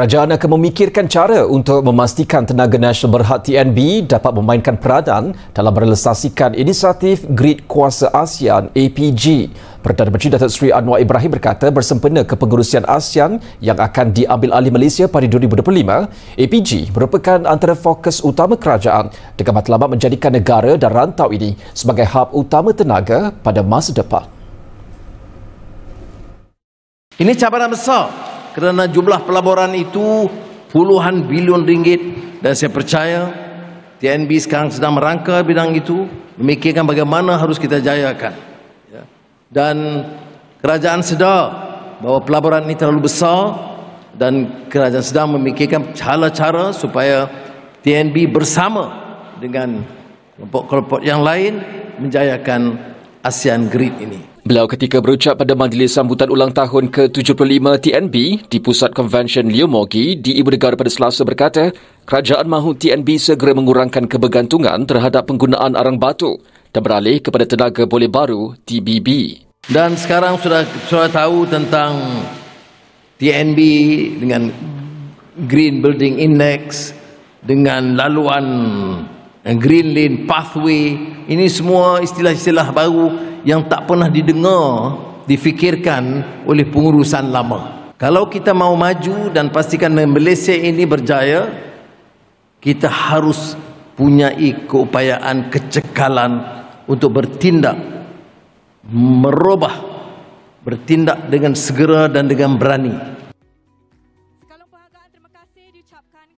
Kerajaan akan memikirkan cara untuk memastikan tenaga nasional berhad TNB dapat memainkan peranan dalam merealisasikan inisiatif Grid Kuasa ASEAN APG. Perdana Menteri Datuk Seri Anwar Ibrahim berkata bersempena kepengurusian ASEAN yang akan diambil alih Malaysia pada 2025, APG merupakan antara fokus utama kerajaan dengan matlamat menjadikan negara dan rantau ini sebagai hub utama tenaga pada masa depan. Ini cabaran besar kerana jumlah pelaburan itu puluhan bilion ringgit dan saya percaya TNB sekarang sedang merangka bidang itu memikirkan bagaimana harus kita jayakan ya. dan kerajaan sedar bahawa pelaburan ini terlalu besar dan kerajaan sedang memikirkan cara-cara supaya TNB bersama dengan kelompok-kelompok yang lain menjayakan ASEAN GRID ini. Beliau ketika berucap pada majlis sambutan ulang tahun ke-75 TNB di Pusat konvensyen Liomogi di Ibu Negara pada Selasa berkata, kerajaan mahu TNB segera mengurangkan kebergantungan terhadap penggunaan arang batu dan beralih kepada tenaga boleh baru TBB. Dan sekarang sudah sudah tahu tentang TNB dengan Green Building Index dengan laluan Eh, green lane, pathway ini semua istilah-istilah baru yang tak pernah didengar difikirkan oleh pengurusan lama kalau kita mau maju dan pastikan Malaysia ini berjaya kita harus punya keupayaan kecekalan untuk bertindak merubah bertindak dengan segera dan dengan berani